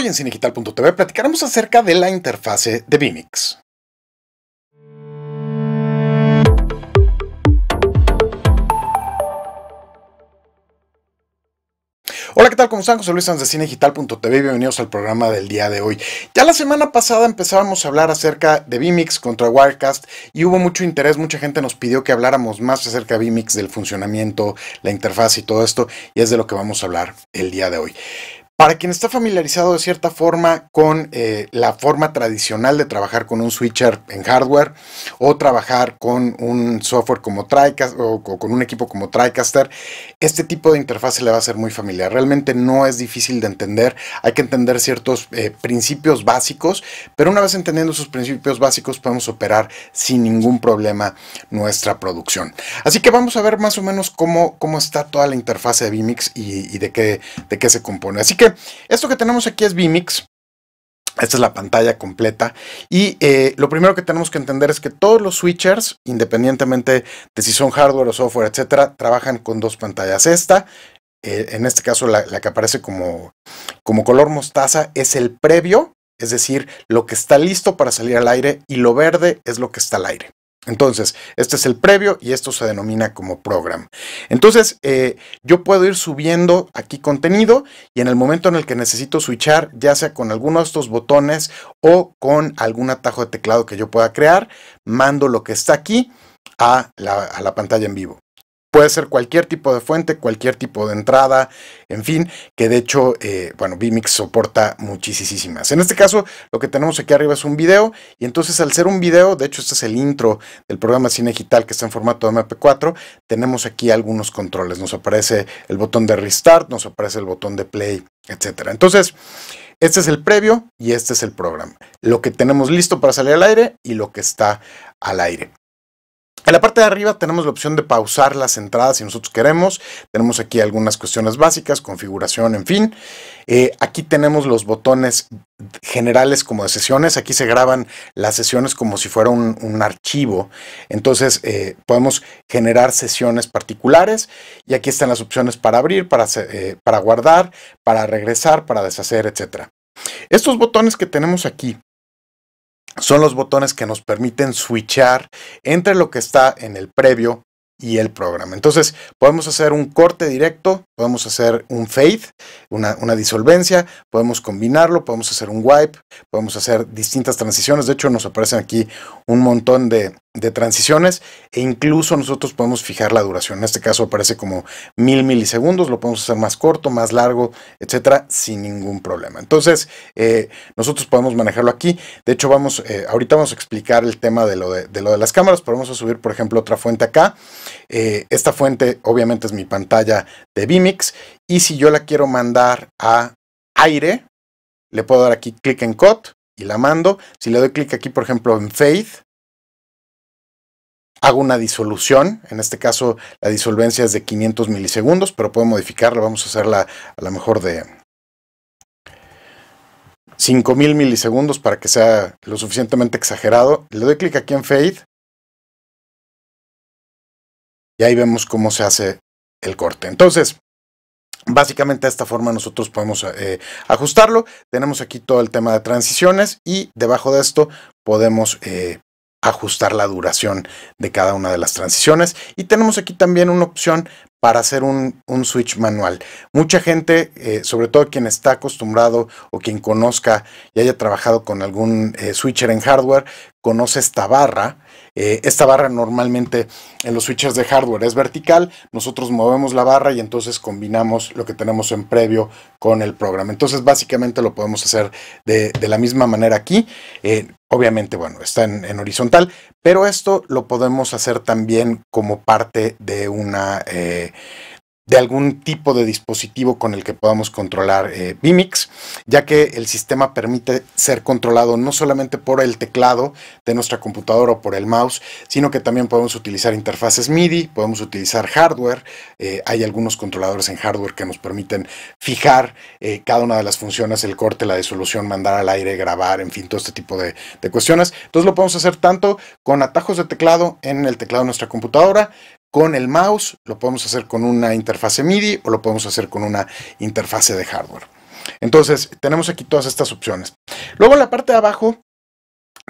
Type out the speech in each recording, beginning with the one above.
Hoy en cinegital.tv platicaremos acerca de la interfase de Vimix. Hola, ¿qué tal? como están? José Luis Sanz de Cinegital.tv. Bienvenidos al programa del día de hoy. Ya la semana pasada empezábamos a hablar acerca de Vimix contra Wirecast y hubo mucho interés. Mucha gente nos pidió que habláramos más acerca de Vimix, del funcionamiento, la interfaz y todo esto. Y es de lo que vamos a hablar el día de hoy. Para quien está familiarizado de cierta forma con eh, la forma tradicional de trabajar con un switcher en hardware o trabajar con un software como TriCaster o, con un equipo como TriCaster, este tipo de interfase le va a ser muy familiar. Realmente no es difícil de entender, hay que entender ciertos eh, principios básicos, pero una vez entendiendo esos principios básicos podemos operar sin ningún problema nuestra producción. Así que vamos a ver más o menos cómo, cómo está toda la interfaz de Vimix y, y de, qué, de qué se compone. Así que esto que tenemos aquí es vMix. Esta es la pantalla completa. Y eh, lo primero que tenemos que entender es que todos los switchers, independientemente de si son hardware o software, etcétera, trabajan con dos pantallas. Esta, eh, en este caso, la, la, que aparece como, como color mostaza, es el previo, es decir, lo que está listo para salir al aire, y lo verde es lo que está al aire. Entonces, este es el previo y esto se denomina como program. Entonces, eh, yo puedo ir subiendo aquí contenido y en el momento en el que necesito switchar, ya sea con alguno de estos botones o con algún atajo de teclado que yo pueda crear, mando lo que está aquí a la pantalla en vivo puede ser cualquier tipo de fuente, cualquier tipo de entrada, en fin, que de hecho, eh, bueno, vMix soporta muchísimas. En este caso, lo que tenemos aquí arriba es un video y entonces al ser un video, de hecho este es el intro del programa Cine Digital que está en formato MP4, tenemos aquí algunos controles. Nos aparece el botón de restart, nos aparece el botón de play, etcétera. Entonces, este es el previo y este es el programa. Lo que tenemos listo para salir al aire y lo que está al aire. En la parte de arriba tenemos la opción de pausar las entradas si nosotros queremos. Tenemos aquí algunas cuestiones básicas, configuración, en fin. Eh, aquí tenemos los botones generales como de sesiones. Aquí se graban las sesiones como si fuera un, archivo. Entonces eh, podemos generar sesiones particulares y aquí están las opciones para abrir, para, eh, para guardar, para regresar, para deshacer, etc. Estos botones que tenemos aquí son los botones que nos permiten switchar entre lo que está en el previo y el programa. Entonces podemos hacer un corte directo podemos hacer un fade, una, disolvencia, podemos combinarlo, podemos hacer un wipe, podemos hacer distintas transiciones. De hecho, nos aparecen aquí un montón de, transiciones e incluso nosotros podemos fijar la duración. En este caso aparece como mil milisegundos, lo podemos hacer más corto, más largo, etcétera, sin ningún problema. Entonces, eh, nosotros podemos manejarlo aquí. De hecho, vamos, eh, ahorita vamos a explicar el tema de lo de, lo de las cámaras, pero vamos a subir, por ejemplo, otra fuente acá. Eh, esta fuente, obviamente, es mi pantalla de Vimeo y si yo la quiero mandar a aire, le puedo dar aquí clic en Cut y la mando. Si le doy clic aquí, por ejemplo, en fade hago una disolución. En este caso, la disolvencia es de 500 milisegundos, pero puedo modificarla. Vamos a hacerla a lo mejor de 5000 milisegundos para que sea lo suficientemente exagerado. Le doy clic aquí en Fade. Y ahí vemos cómo se hace el corte. Entonces, Básicamente de esta forma nosotros podemos eh, ajustarlo. Tenemos aquí todo el tema de transiciones y debajo de esto podemos eh, ajustar la duración de cada una de las transiciones. Y tenemos aquí también una opción para hacer un, switch manual. Mucha gente, eh, sobre todo quien está acostumbrado o quien conozca y haya trabajado con algún switcher en hardware, conoce esta barra. Eh, esta barra normalmente en los switches de hardware es vertical, nosotros movemos la barra y entonces combinamos lo que tenemos en previo con el programa. Entonces básicamente lo podemos hacer de, la misma manera aquí. Eh, obviamente, bueno, está en, horizontal, pero esto lo podemos hacer también como parte de una, eh, de algún tipo de dispositivo con el que podamos controlar eh, ya que el sistema permite ser controlado no solamente por el teclado de nuestra computadora o por el mouse, sino que también podemos utilizar interfaces MIDI, podemos utilizar hardware, eh, hay algunos controladores en hardware que nos permiten fijar eh, cada una de las funciones, el corte, la disolución, mandar al aire, grabar, en fin, todo este tipo de, de cuestiones. Entonces lo podemos hacer tanto con atajos de teclado en el teclado de nuestra computadora, con el mouse, lo podemos hacer con una interfase MIDI o lo podemos hacer con una interfase de hardware. Entonces, tenemos aquí todas estas opciones. Luego en la parte de abajo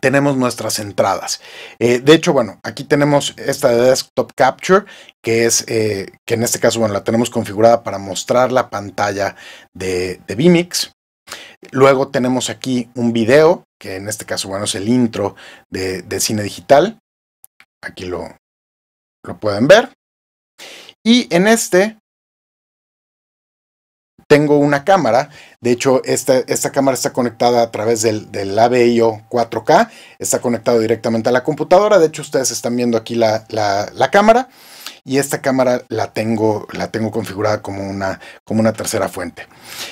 tenemos nuestras entradas. Eh, de hecho, bueno, aquí tenemos esta de Desktop Capture, que es, eh, que en este caso, bueno, la tenemos configurada para mostrar la pantalla de, de Vimix. Luego tenemos aquí un video, que en este caso, bueno, es el intro de, de cine digital. Aquí lo, lo pueden ver. Y en este tengo una cámara. De hecho, esta, esta cámara está conectada a través del, del ABIO 4K. Está conectado directamente a la computadora. De hecho, ustedes están viendo aquí la, cámara. Y esta cámara la tengo, la tengo configurada como una, como una tercera fuente.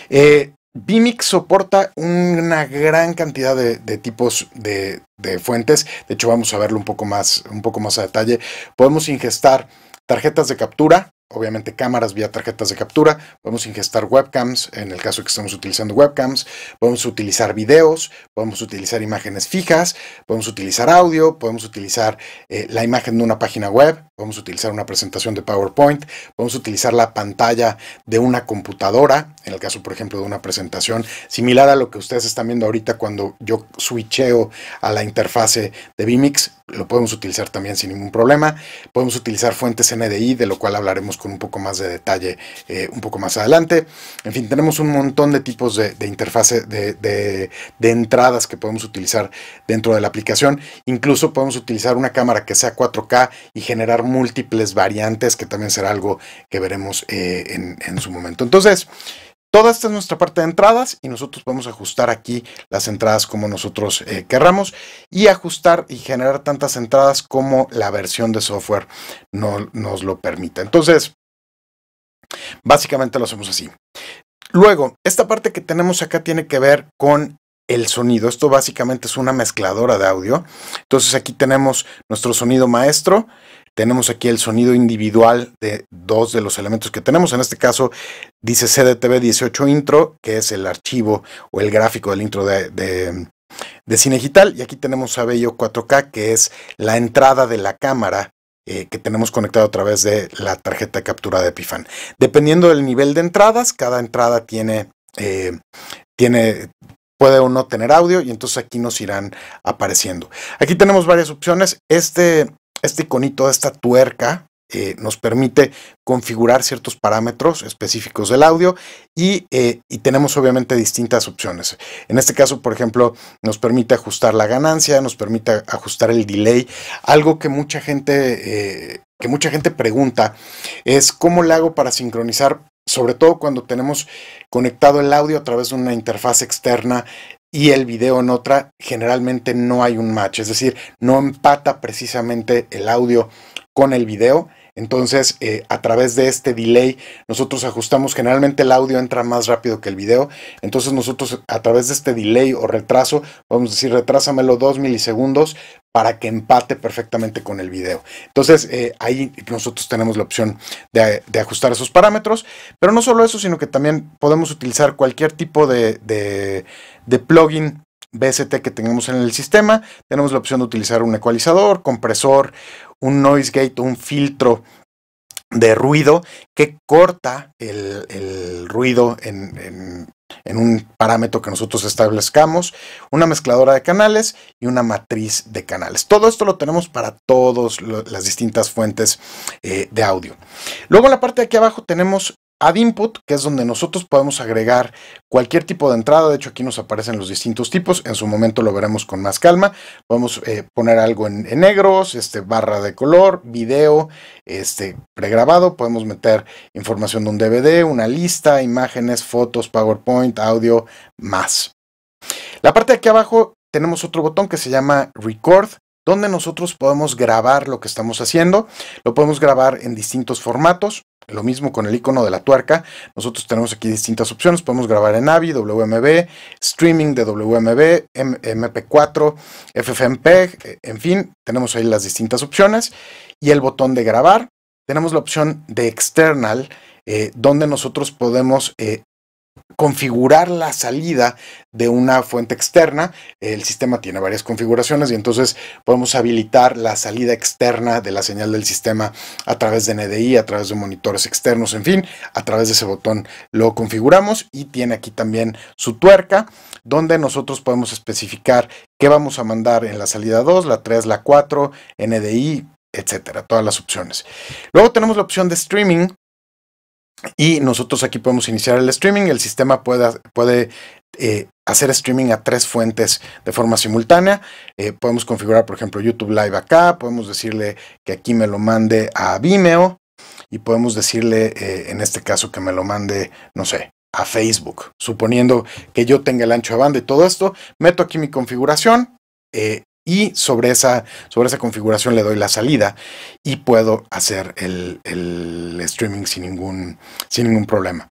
Eh, Bimix soporta una gran cantidad de, tipos de, de, fuentes. De hecho, vamos a verlo un poco más, un poco más a detalle. Podemos ingestar tarjetas de captura, obviamente cámaras vía tarjetas de captura, podemos ingestar webcams en el caso que estamos utilizando webcams, podemos utilizar videos, podemos utilizar imágenes fijas, podemos utilizar audio, podemos utilizar eh, la imagen de una página web, podemos utilizar una presentación de PowerPoint, podemos utilizar la pantalla de una computadora, en el caso por ejemplo de una presentación similar a lo que ustedes están viendo ahorita cuando yo switcheo a la interfase de vMix. lo podemos utilizar también sin ningún problema, podemos utilizar fuentes NDI, de lo cual hablaremos con un poco más de detalle eh, un poco más adelante. En fin, tenemos un montón de tipos de, interfaces, de, entradas que podemos utilizar dentro de la aplicación. Incluso podemos utilizar una cámara que sea 4K y generar múltiples variantes, que también será algo que veremos eh, en su momento. Entonces, Toda esta es nuestra parte de entradas y nosotros podemos ajustar aquí las entradas como nosotros eh, querramos y ajustar y generar tantas entradas como la versión de software no, nos lo permita. Entonces, básicamente lo hacemos así. Luego, esta parte que tenemos acá tiene que ver con el sonido. Esto básicamente es una mezcladora de audio. Entonces aquí tenemos nuestro sonido maestro, tenemos aquí el sonido individual de dos de los elementos que tenemos. En este caso dice CDTV 18 intro, que es el archivo o el gráfico del intro de, de, digital Y aquí tenemos a Bello 4K, que es la entrada de la cámara eh, que tenemos conectado a través de la tarjeta de captura de pifan Dependiendo del nivel de entradas, cada entrada tiene... Eh, tiene puede o no tener audio y entonces aquí nos irán apareciendo. Aquí tenemos varias opciones. Este, este iconito esta tuerca eh, nos permite configurar ciertos parámetros específicos del audio eh, y, tenemos obviamente distintas opciones. En este caso, por ejemplo, nos permite ajustar la ganancia, nos permite ajustar el delay, algo que mucha gente, eh, que mucha gente pregunta es cómo le hago para sincronizar sobre todo cuando tenemos conectado el audio a través de una interfaz externa y el video en otra, generalmente no hay un match, es decir, no empata precisamente el audio con el video entonces, eh, a través de este delay, nosotros ajustamos, generalmente el audio entra más rápido que el video. Entonces, nosotros a través de este delay o retraso, vamos a decir, retrásamelo dos milisegundos para que empate perfectamente con el video. Entonces, eh, ahí nosotros tenemos la opción de, ajustar esos parámetros. Pero no solo eso, sino que también podemos utilizar cualquier tipo de, de plugin BST que tengamos en el sistema. Tenemos la opción de utilizar un ecualizador, compresor, un noise gate, un filtro de ruido que corta el, ruido en, un parámetro que nosotros establezcamos, una mezcladora de canales y una matriz de canales. Todo esto lo tenemos para todas las distintas fuentes eh, de audio. Luego en la parte de aquí abajo tenemos Add input, que es donde nosotros podemos agregar cualquier tipo de entrada. De hecho, aquí nos aparecen los distintos tipos. En su momento lo veremos con más calma. Podemos eh, poner algo en, negros, este, barra de color, video este, pregrabado. Podemos meter información de un DVD, una lista, imágenes, fotos, PowerPoint, audio, más. La parte de aquí abajo tenemos otro botón que se llama Record donde nosotros podemos grabar lo que estamos haciendo. Lo podemos grabar en distintos formatos. Lo mismo con el icono de la tuerca. Nosotros tenemos aquí distintas opciones. Podemos grabar en AVI, WMB, streaming de WMB, MP4, FFmpeg, eh, en fin, tenemos ahí las distintas opciones. Y el botón de grabar. Tenemos la opción de external, eh, donde nosotros podemos eh, configurar la salida de una fuente externa. El sistema tiene varias configuraciones y entonces podemos habilitar la salida externa de la señal del sistema a través de NDI, a través de monitores externos, en fin, a través de ese botón lo configuramos y tiene aquí también su tuerca donde nosotros podemos especificar qué vamos a mandar en la salida 2, la 3, la 4, NDI, etcétera, todas las opciones. Luego tenemos la opción de streaming y nosotros aquí podemos iniciar el streaming. El sistema puede, puede eh, hacer streaming a tres fuentes de forma simultánea. Eh, podemos configurar, por ejemplo, YouTube Live acá, podemos decirle que aquí me lo mande a Vimeo y podemos decirle, eh, en este caso, que me lo mande, no sé, a Facebook. Suponiendo que yo tenga el ancho de banda y todo esto, meto aquí mi configuración y sobre esa, sobre esa configuración le doy la salida y puedo hacer el, streaming sin ningún, sin ningún problema.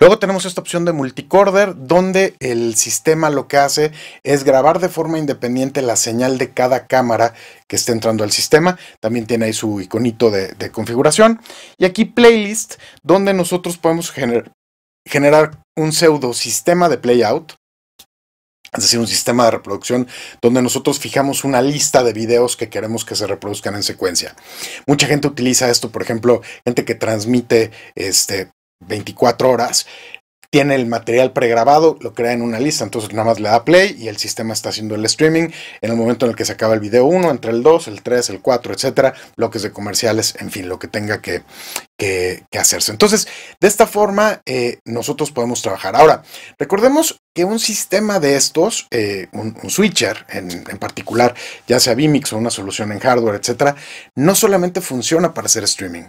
Luego tenemos esta opción de multicorder, donde el sistema lo que hace es grabar de forma independiente la señal de cada cámara que esté entrando al sistema. También tiene ahí su iconito de, configuración. Y aquí playlist, donde nosotros podemos generar un pseudo sistema de playout es decir, un sistema de reproducción donde nosotros fijamos una lista de videos que queremos que se reproduzcan en secuencia. Mucha gente utiliza esto, por ejemplo, gente que transmite este, 24 horas, tiene el material pregrabado, lo crea en una lista, entonces nada más le da play y el sistema está haciendo el streaming en el momento en el que se acaba el video 1, entre el 2, el 3, el 4, etcétera, bloques de comerciales, en fin, lo que tenga que, hacerse. Entonces, de esta forma eh, nosotros podemos trabajar. Ahora, recordemos que un sistema de estos, eh, un, switcher en, en, particular, ya sea Vimix o una solución en hardware, etcétera, no solamente funciona para hacer streaming,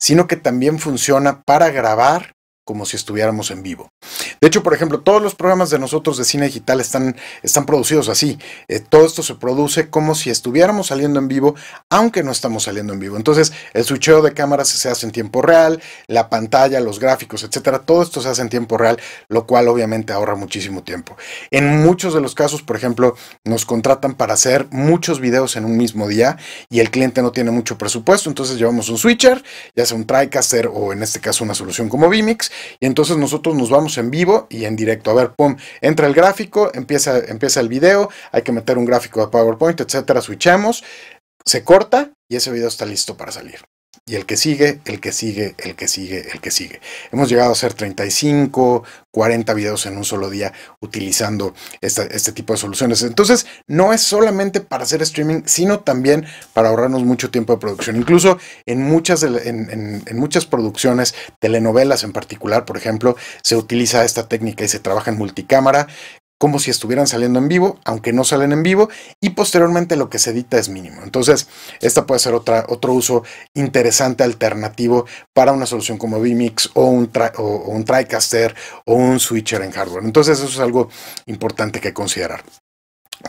sino que también funciona para grabar como si estuviéramos en vivo. De hecho, por ejemplo, todos los programas de nosotros de cine digital están, están producidos así. Eh, todo esto se produce como si estuviéramos saliendo en vivo, aunque no estamos saliendo en vivo. Entonces, el switcheo de cámaras se hace en tiempo real, la pantalla, los gráficos, etcétera, todo esto se hace en tiempo real, lo cual obviamente ahorra muchísimo tiempo. En muchos de los casos, por ejemplo, nos contratan para hacer muchos videos en un mismo día y el cliente no tiene mucho presupuesto, entonces llevamos un switcher, ya sea un TriCaster o en este caso una solución como Vimix, y entonces nosotros nos vamos en vivo y en directo. A ver, pum, entra el gráfico, empieza, empieza el video, hay que meter un gráfico de PowerPoint, etcétera, switchamos, se corta y ese video está listo para salir y el que sigue, el que sigue, el que sigue, el que sigue. Hemos llegado a hacer 35, 40 videos en un solo día utilizando este tipo de soluciones. Entonces, no es solamente para hacer streaming, sino también para ahorrarnos mucho tiempo de producción. Incluso en muchas, en muchas producciones, telenovelas en particular, por ejemplo, se utiliza esta técnica y se trabaja en multicámara como si estuvieran saliendo en vivo, aunque no salen en vivo, y posteriormente lo que se edita es mínimo. Entonces, esta puede ser otra, otro uso interesante, alternativo para una solución como vMix o un, o un TriCaster o un switcher en hardware. Entonces, eso es algo importante que considerar.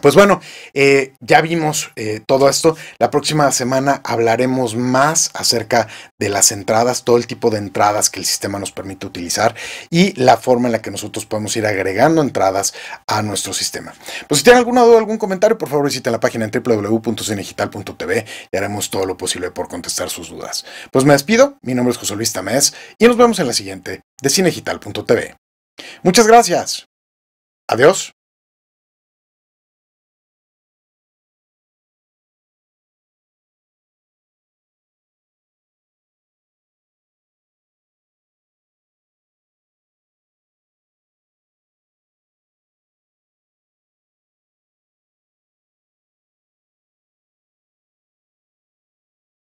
Pues bueno, eh, ya vimos eh, todo esto. La próxima semana hablaremos más acerca de las entradas, todo el tipo de entradas que el sistema nos permite utilizar y la forma en la que nosotros podemos ir agregando entradas a nuestro sistema. Pues si tienen alguna duda, algún comentario, por favor visiten la página en www.cinegital.tv y haremos todo lo posible por contestar sus dudas. Pues me despido, mi nombre es José Luis Tamés y nos vemos en la siguiente de cinegital.tv. Muchas gracias. Adiós.